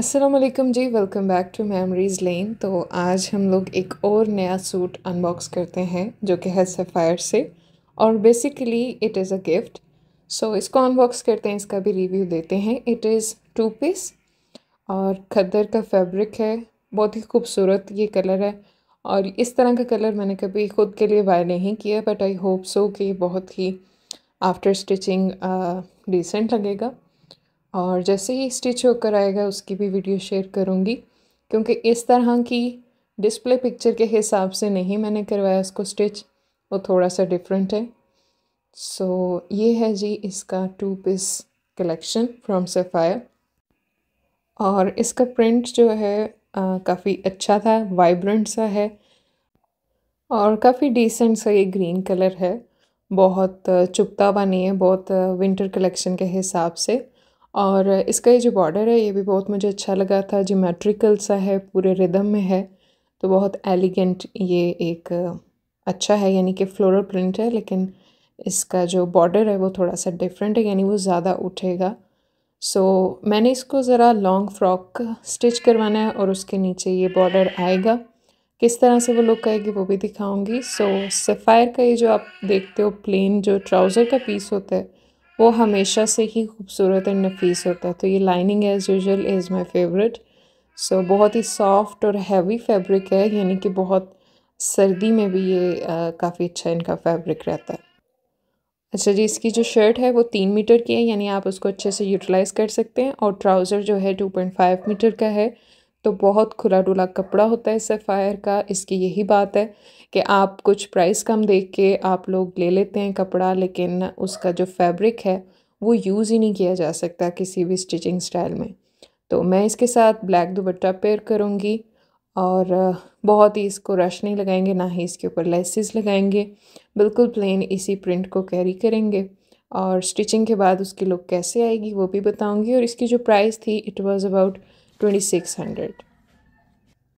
Aslam ji welcome back to memories lane तो आज हम लोग एक और नया सूट अनबॉक्स करते हैं जो कि है सफ़ायर से और basically it is a gift so इसको अनबॉक्स करते हैं इसका भी रिव्यू देते हैं इट इज़ टू पीस और खद्दर का फैब्रिक है बहुत ही खूबसूरत ये कलर है और इस तरह का कलर मैंने कभी ख़ुद के लिए बाय नहीं किया बट आई होप सो कि बहुत ही आफ्टर स्टिचिंग डिसेंट लगेगा और जैसे ही स्टिच होकर आएगा उसकी भी वीडियो शेयर करूँगी क्योंकि इस तरह की डिस्प्ले पिक्चर के हिसाब से नहीं मैंने करवाया उसको स्टिच वो थोड़ा सा डिफरेंट है सो so, ये है जी इसका two piece collection from Sapphire और इसका प्रिंट जो है काफ़ी अच्छा था वाइब्रेंट सा है और काफ़ी डिसेंट सा ये ग्रीन कलर है बहुत चुपता हुआ नहीं है बहुत विंटर कलेक्शन के हिसाब से और इसका ये जो बॉर्डर है ये भी बहुत मुझे अच्छा लगा था जोमेट्रिकल सा है पूरे रिदम में है तो बहुत एलिगेंट ये एक अच्छा है यानी कि फ्लोरल प्रिंट है लेकिन इसका जो बॉर्डर है वो थोड़ा सा डिफरेंट है यानी वो ज़्यादा उठेगा सो so, मैंने इसको ज़रा लॉन्ग फ्रॉक स्टिच करवाना है और उसके नीचे ये बॉर्डर आएगा किस तरह से वो लुक आएगी वो भी दिखाऊंगी सो so, सफ़ायर का ये जो आप देखते हो प्लेन जो ट्राउज़र का पीस होता है वो हमेशा से ही खूबसूरत एंड नफीस होता है तो ये lining as usual is my favourite so बहुत ही सॉफ्ट और हैवी फैब्रिक है यानी कि बहुत सर्दी में भी ये काफ़ी अच्छा इनका फैब्रिक रहता है अच्छा जी इसकी जो शर्ट है वो तीन मीटर की है यानी आप उसको अच्छे से यूटिलाइज़ कर सकते हैं और ट्राउज़र जो है टू पॉइंट फाइव मीटर का है तो बहुत खुला डुला कपड़ा होता है सफ़ायर का इसकी यही बात है कि आप कुछ प्राइस कम देख के आप लोग ले लेते हैं कपड़ा लेकिन उसका जो फैब्रिक है वो यूज़ ही नहीं किया जा सकता किसी भी स्टिचिंग स्टाइल में तो मैं इसके साथ ब्लैक दुबट्टा पेयर करूँगी और बहुत ही इसको रश नहीं लगाएंगे ना ही इसके ऊपर लेसिस लगाएंगे बिल्कुल प्लेन इसी प्रिंट को कैरी करेंगे और स्टिचिंग के बाद उसकी लुक कैसे आएगी वो भी बताऊंगी और इसकी जो प्राइस थी इट वाज अबाउट 2600